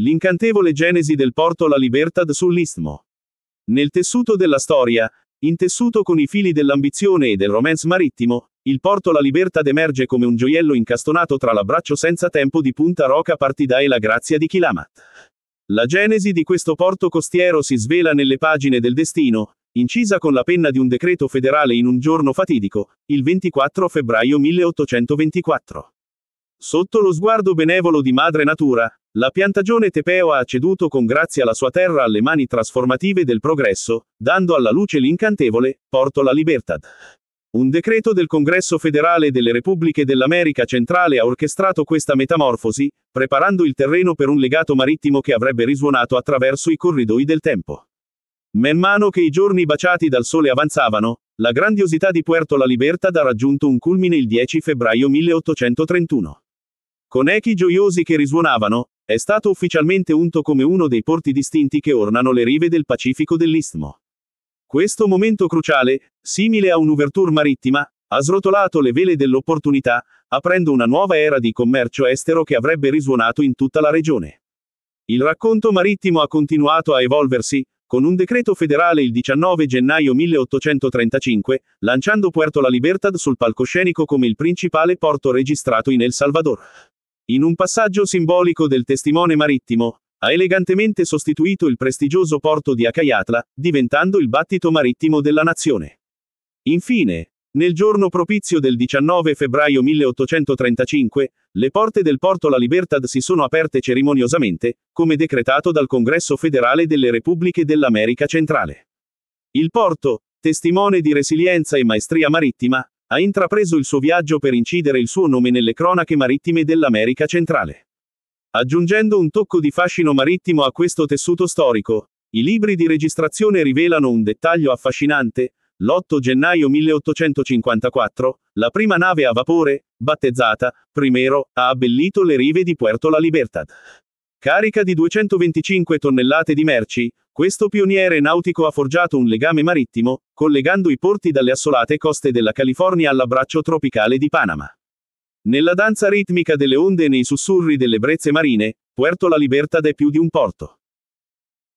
L'incantevole genesi del porto La Libertad sull'istmo. Nel tessuto della storia, intessuto con i fili dell'ambizione e del romance marittimo, il porto La Libertad emerge come un gioiello incastonato tra l'abbraccio senza tempo di Punta Roca Partida e la grazia di Kilamat. La genesi di questo porto costiero si svela nelle pagine del destino, incisa con la penna di un decreto federale in un giorno fatidico, il 24 febbraio 1824. Sotto lo sguardo benevolo di Madre Natura, la piantagione Tepeo ha ceduto con grazia la sua terra alle mani trasformative del progresso, dando alla luce l'incantevole Porto la Libertad. Un decreto del Congresso federale delle Repubbliche dell'America centrale ha orchestrato questa metamorfosi, preparando il terreno per un legato marittimo che avrebbe risuonato attraverso i corridoi del tempo. Man mano che i giorni baciati dal sole avanzavano, la grandiosità di Puerto La Libertad ha raggiunto un culmine il 10 febbraio 1831. Con echi gioiosi che risuonavano, è stato ufficialmente unto come uno dei porti distinti che ornano le rive del Pacifico dell'Istmo. Questo momento cruciale, simile a un'ouverture marittima, ha srotolato le vele dell'opportunità, aprendo una nuova era di commercio estero che avrebbe risuonato in tutta la regione. Il racconto marittimo ha continuato a evolversi, con un decreto federale il 19 gennaio 1835, lanciando Puerto La Libertad sul palcoscenico come il principale porto registrato in El Salvador. In un passaggio simbolico del testimone marittimo, ha elegantemente sostituito il prestigioso porto di Acaiatla, diventando il battito marittimo della nazione. Infine, nel giorno propizio del 19 febbraio 1835, le porte del porto La Libertad si sono aperte cerimoniosamente, come decretato dal Congresso federale delle Repubbliche dell'America Centrale. Il porto, testimone di resilienza e maestria marittima, ha intrapreso il suo viaggio per incidere il suo nome nelle cronache marittime dell'America centrale. Aggiungendo un tocco di fascino marittimo a questo tessuto storico, i libri di registrazione rivelano un dettaglio affascinante. L'8 gennaio 1854, la prima nave a vapore, battezzata Primero, ha abbellito le rive di Puerto La Libertad. Carica di 225 tonnellate di merci, questo pioniere nautico ha forgiato un legame marittimo, collegando i porti dalle assolate coste della California all'abbraccio tropicale di Panama. Nella danza ritmica delle onde e nei sussurri delle brezze marine, Puerto La Libertad è più di un porto.